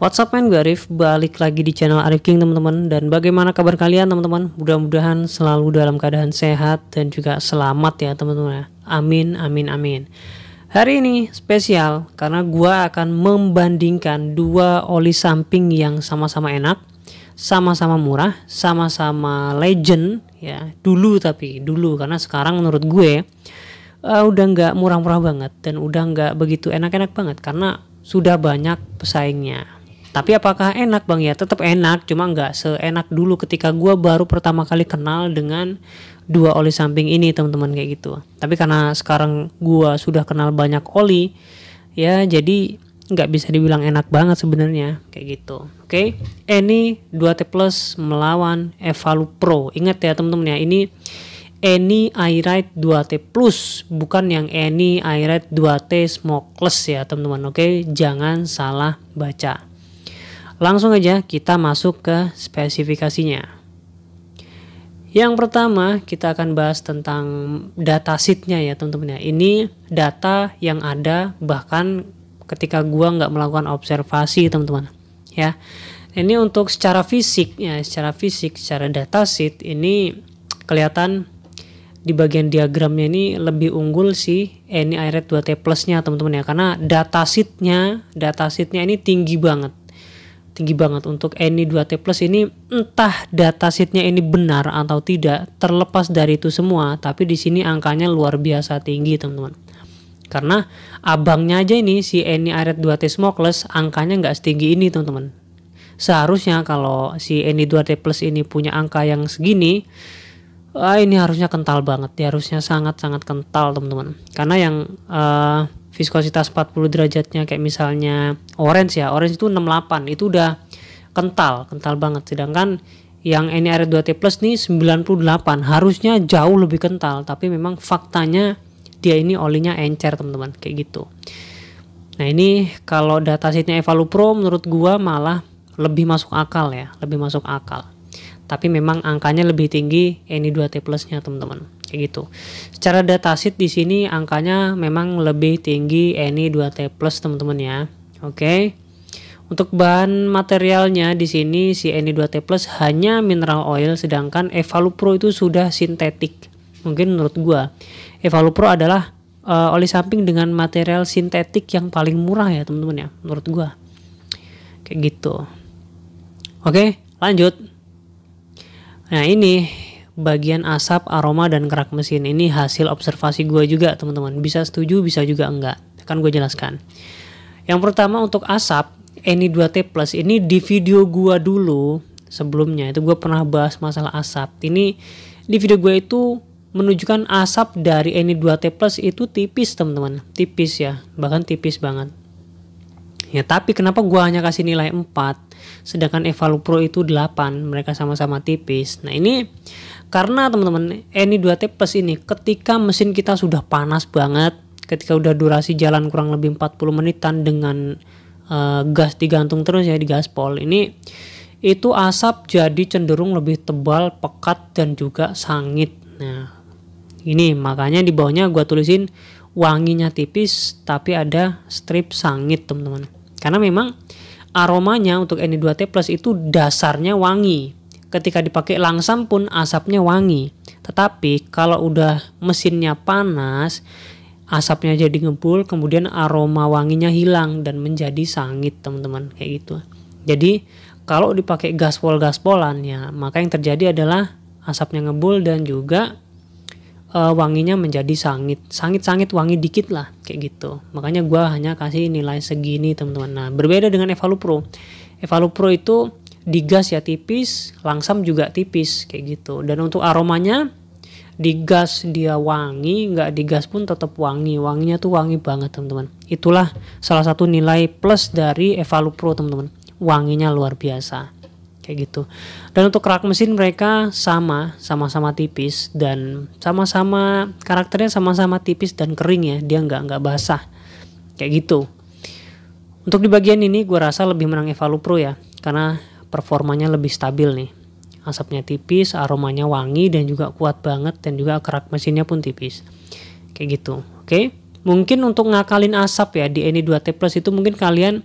What's up man, gue Arif, balik lagi di channel Arif King teman-teman Dan bagaimana kabar kalian teman-teman? Mudah-mudahan selalu dalam keadaan sehat dan juga selamat ya teman-teman ya. Amin, amin, amin Hari ini spesial karena gue akan membandingkan dua oli samping yang sama-sama enak Sama-sama murah, sama-sama legend ya Dulu tapi, dulu karena sekarang menurut gue uh, udah nggak murah-murah banget dan udah nggak begitu enak-enak banget karena sudah banyak pesaingnya tapi apakah enak bang ya? Tetap enak, cuma nggak seenak dulu ketika gue baru pertama kali kenal dengan dua oli samping ini teman-teman kayak gitu. Tapi karena sekarang gue sudah kenal banyak oli, ya jadi nggak bisa dibilang enak banget sebenarnya kayak gitu. Oke, okay? ini 2T Plus melawan Evalu Pro. Ingat ya teman-teman ya, ini Any Airite 2T Plus bukan yang Any Airite 2T Smokeless ya teman-teman oke jangan salah baca Langsung aja kita masuk ke spesifikasinya. Yang pertama, kita akan bahas tentang data sheetnya ya teman-teman ya. Ini data yang ada bahkan ketika gua nggak melakukan observasi teman-teman ya. Ini untuk secara fisik ya, secara fisik, secara data sheet ini kelihatan di bagian diagramnya ini lebih unggul si ini iRed 2T plusnya teman-teman ya karena data sheetnya data sheetnya ini tinggi banget tinggi banget untuk any 2T plus ini entah data sheetnya ini benar atau tidak terlepas dari itu semua tapi di sini angkanya luar biasa tinggi teman-teman karena abangnya aja ini si any Aret 2T smokeless angkanya nggak setinggi ini teman-teman seharusnya kalau si any 2T plus ini punya angka yang segini ah, ini harusnya kental banget ya harusnya sangat-sangat kental teman-teman karena yang uh, viskositas 40 derajatnya kayak misalnya orange ya orange itu 68 itu udah kental kental banget sedangkan yang NR2T e plus nih 98 harusnya jauh lebih kental tapi memang faktanya dia ini olinya encer teman-teman kayak gitu nah ini kalau data Evalu Evalupro menurut gua malah lebih masuk akal ya lebih masuk akal tapi memang angkanya lebih tinggi ini 2 e t plusnya teman-teman kayak gitu. Secara sheet di sini angkanya memang lebih tinggi ENI 2T plus teman-teman ya. Oke. Okay. Untuk bahan materialnya di sini si ENI 2T plus hanya mineral oil sedangkan Evalupro itu sudah sintetik. Mungkin menurut gua Evalupro adalah uh, oli samping dengan material sintetik yang paling murah ya teman-teman ya menurut gua. Kayak gitu. Oke, okay, lanjut. Nah, ini bagian asap, aroma, dan kerak mesin. Ini hasil observasi gue juga teman-teman. Bisa setuju, bisa juga enggak. Akan gue jelaskan. Yang pertama untuk asap, ini 2 t plus ini di video gue dulu sebelumnya, itu gue pernah bahas masalah asap. Ini di video gue itu menunjukkan asap dari ini 2 t plus itu tipis teman-teman. Tipis ya, bahkan tipis banget. Ya tapi kenapa gue hanya kasih nilai 4 sedangkan Pro itu 8 mereka sama-sama tipis. Nah ini karena teman-teman ini dua t plus ini ketika mesin kita sudah panas banget ketika udah durasi jalan kurang lebih 40 menitan dengan uh, gas digantung terus ya di gaspol ini itu asap jadi cenderung lebih tebal, pekat dan juga sangit. Nah, ini makanya di bawahnya gua tulisin wanginya tipis tapi ada strip sangit, teman-teman. Karena memang aromanya untuk n 2 t plus itu dasarnya wangi. Ketika dipakai langsam pun asapnya wangi. Tetapi kalau udah mesinnya panas, asapnya jadi ngebul, kemudian aroma wanginya hilang dan menjadi sangit, teman-teman, kayak gitu. Jadi, kalau dipakai gaspol gaspolannya maka yang terjadi adalah asapnya ngebul dan juga uh, wanginya menjadi sangit sangit-sangit wangi dikit lah kayak gitu makanya gue hanya kasih nilai segini teman-teman nah berbeda dengan Evalu Pro Evalu Pro itu digas ya tipis langsam juga tipis kayak gitu dan untuk aromanya digas dia wangi nggak digas pun tetap wangi wanginya tuh wangi banget teman-teman itulah salah satu nilai plus dari Evalu Pro teman-teman wanginya luar biasa kayak gitu. Dan untuk rak mesin mereka sama, sama-sama tipis dan sama-sama karakternya sama-sama tipis dan kering ya, dia nggak nggak basah kayak gitu. Untuk di bagian ini gue rasa lebih menang Pro ya, karena performanya lebih stabil nih. Asapnya tipis, aromanya wangi dan juga kuat banget dan juga kerak mesinnya pun tipis. Kayak gitu, oke? Okay? Mungkin untuk ngakalin asap ya di NI2T Plus itu mungkin kalian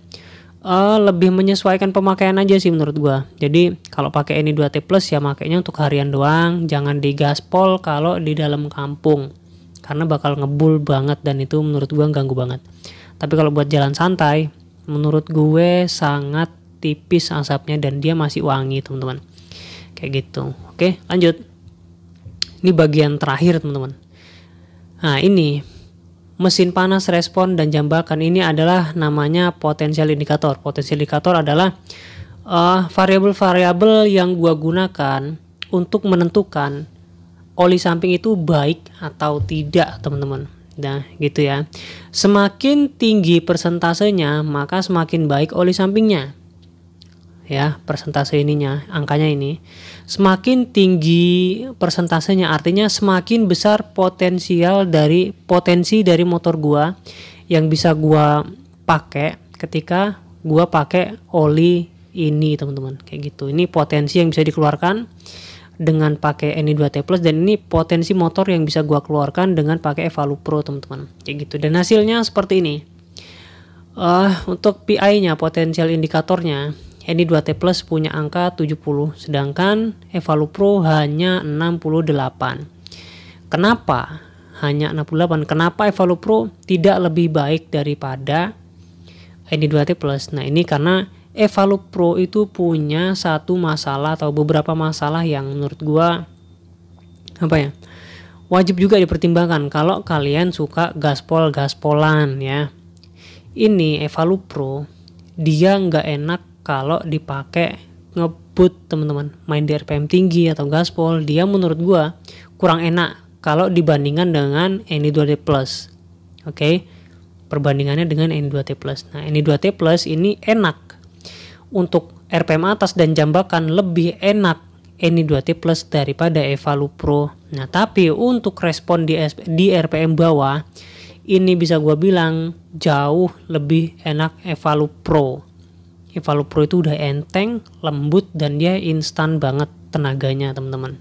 Uh, lebih menyesuaikan pemakaian aja sih menurut gua. Jadi kalau pakai ini 2T plus ya makainya untuk harian doang, jangan di gaspol kalau di dalam kampung. Karena bakal ngebul banget dan itu menurut gua ganggu banget. Tapi kalau buat jalan santai, menurut gue sangat tipis asapnya dan dia masih wangi, teman-teman. Kayak gitu. Oke, lanjut. Ini bagian terakhir, teman-teman. Nah, ini mesin panas respon dan jambakan ini adalah namanya potensial indikator. Potensial indikator adalah uh, variabel-variabel yang gua gunakan untuk menentukan oli samping itu baik atau tidak, teman-teman. Nah, gitu ya. Semakin tinggi persentasenya, maka semakin baik oli sampingnya ya persentase ininya angkanya ini semakin tinggi persentasenya artinya semakin besar potensial dari potensi dari motor gua yang bisa gua pakai ketika gua pakai oli ini teman-teman kayak gitu ini potensi yang bisa dikeluarkan dengan pakai n 2 t Plus dan ini potensi motor yang bisa gua keluarkan dengan pakai Evalu Pro teman-teman kayak gitu dan hasilnya seperti ini uh, untuk PI nya potensial indikatornya ini 2T plus punya angka 70, sedangkan Evalu Pro hanya 68. Kenapa hanya 68? Kenapa Evalu Pro tidak lebih baik daripada ini 2T plus? Nah, ini karena Evalu Pro itu punya satu masalah atau beberapa masalah yang menurut gua apa ya? Wajib juga dipertimbangkan kalau kalian suka gaspol-gaspolan ya. Ini Evalu Pro dia nggak enak kalau dipakai ngebut teman-teman main di RPM tinggi atau gaspol dia menurut gua kurang enak kalau dibandingkan dengan n 2 t plus oke okay? perbandingannya dengan n 2 t plus nah n 2 t plus ini enak untuk RPM atas dan jambakan lebih enak n 2 t plus daripada Evalu Pro nah tapi untuk respon di, di RPM bawah ini bisa gua bilang jauh lebih enak Evalu Pro Pro itu udah enteng, lembut dan dia instan banget tenaganya teman-teman.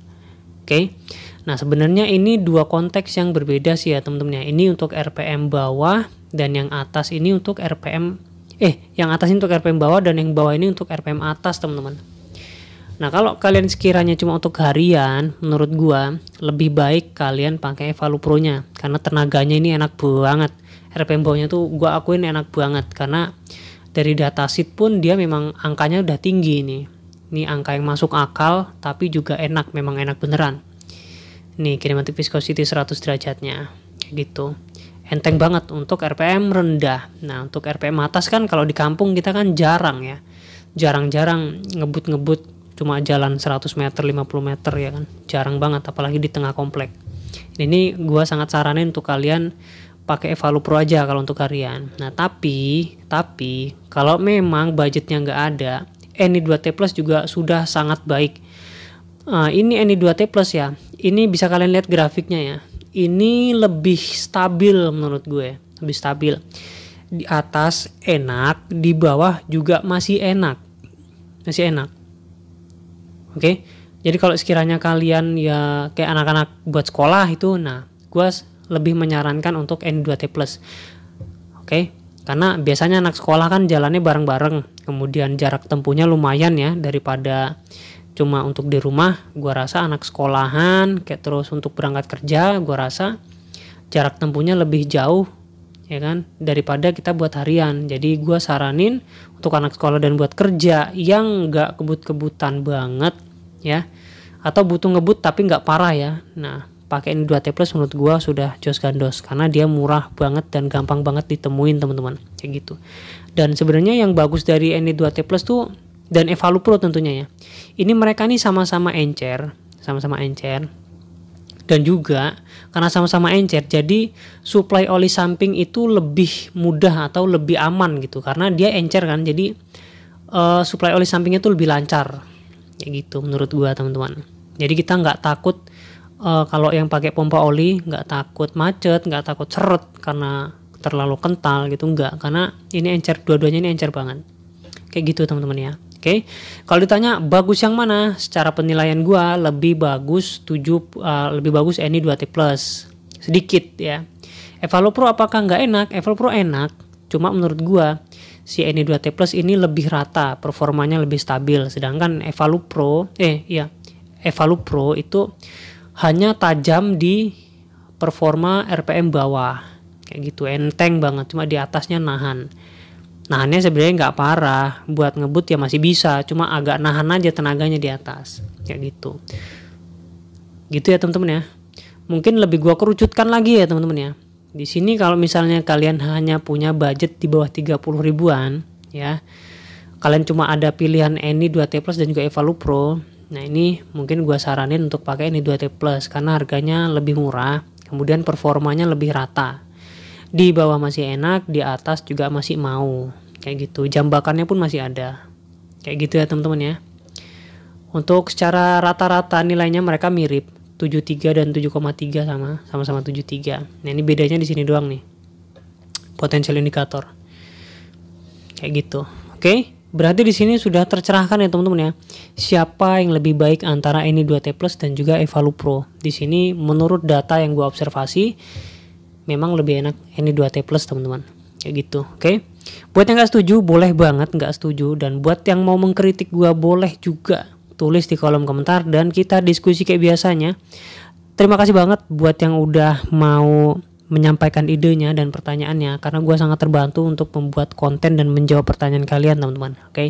Oke. Okay? Nah, sebenarnya ini dua konteks yang berbeda sih ya teman-teman ya. Ini untuk RPM bawah dan yang atas ini untuk RPM eh yang atas ini untuk RPM bawah dan yang bawah ini untuk RPM atas teman-teman. Nah, kalau kalian sekiranya cuma untuk harian, menurut gua lebih baik kalian pakai pro nya karena tenaganya ini enak banget. RPM bawahnya tuh gua akuin enak banget karena dari data datasheet pun dia memang angkanya udah tinggi ini. Ini angka yang masuk akal tapi juga enak, memang enak beneran. Nih kinematic viscosity 100 derajatnya gitu. Enteng banget untuk RPM rendah. Nah, untuk RPM atas kan kalau di kampung kita kan jarang ya. Jarang-jarang ngebut-ngebut cuma jalan 100 meter, 50 meter ya kan. Jarang banget apalagi di tengah komplek. Ini gua sangat saranin untuk kalian pakai evalu Pro aja kalau untuk harian. Nah, tapi tapi kalau memang budgetnya nggak ada, NI2T Plus juga sudah sangat baik. Uh, ini NI2T Plus ya. Ini bisa kalian lihat grafiknya ya. Ini lebih stabil menurut gue, lebih stabil. Di atas enak, di bawah juga masih enak. Masih enak. Oke. Okay? Jadi kalau sekiranya kalian ya kayak anak-anak buat sekolah itu nah, gue lebih menyarankan untuk N2T+. plus, Oke, karena biasanya anak sekolah kan jalannya bareng-bareng, kemudian jarak tempuhnya lumayan ya daripada cuma untuk di rumah. Gua rasa anak sekolahan, kayak terus untuk berangkat kerja, gua rasa jarak tempuhnya lebih jauh ya kan daripada kita buat harian jadi gua saranin untuk anak sekolah dan buat kerja yang nggak kebut-kebutan banget ya atau butuh ngebut tapi nggak parah ya nah pakai ini 2T plus menurut gue sudah jos gandos karena dia murah banget dan gampang banget ditemuin teman-teman kayak gitu dan sebenarnya yang bagus dari ini 2T plus tuh dan Pro tentunya ya ini mereka nih sama-sama encer sama-sama encer dan juga karena sama-sama encer jadi supply oli samping itu lebih mudah atau lebih aman gitu karena dia encer kan jadi uh, supply oli sampingnya tuh lebih lancar kayak gitu menurut gua teman-teman jadi kita nggak takut uh, kalau yang pakai pompa oli nggak takut macet nggak takut seret karena terlalu kental gitu nggak karena ini encer dua-duanya ini encer banget kayak gitu teman-teman ya oke okay? kalau ditanya bagus yang mana secara penilaian gua lebih bagus 7 uh, eh, lebih bagus ini 2T plus sedikit ya Evalo Pro apakah nggak enak Evalo Pro enak cuma menurut gua si ini 2T plus ini lebih rata performanya lebih stabil sedangkan Evalu Pro eh iya Evalu Pro itu hanya tajam di performa RPM bawah kayak gitu enteng banget cuma di atasnya nahan nahannya sebenarnya nggak parah buat ngebut ya masih bisa cuma agak nahan aja tenaganya di atas kayak gitu gitu ya teman-teman ya mungkin lebih gua kerucutkan lagi ya teman-teman ya di sini kalau misalnya kalian hanya punya budget di bawah 30 ribuan ya kalian cuma ada pilihan Any 2T Plus dan juga Evalu Pro. Nah ini mungkin gue saranin untuk pakai ini 2T Plus karena harganya lebih murah, kemudian performanya lebih rata. Di bawah masih enak, di atas juga masih mau. Kayak gitu, jambakannya pun masih ada. Kayak gitu ya teman-teman ya. Untuk secara rata-rata nilainya mereka mirip, 73 dan 7,3 sama, sama-sama 73. Nah ini bedanya di sini doang nih. Potensial indikator. Kayak gitu. Oke. Okay? Berarti di sini sudah tercerahkan ya teman-teman ya. Siapa yang lebih baik antara ini 2T Plus dan juga Evalu Pro. Di sini menurut data yang gue observasi memang lebih enak ini 2T Plus teman-teman. Kayak gitu, oke? Okay? Buat yang gak setuju boleh banget gak setuju dan buat yang mau mengkritik gue boleh juga tulis di kolom komentar dan kita diskusi kayak biasanya. Terima kasih banget buat yang udah mau menyampaikan idenya dan pertanyaannya karena gue sangat terbantu untuk membuat konten dan menjawab pertanyaan kalian teman-teman. Oke, okay?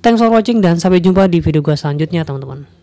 thanks for watching dan sampai jumpa di video gue selanjutnya teman-teman.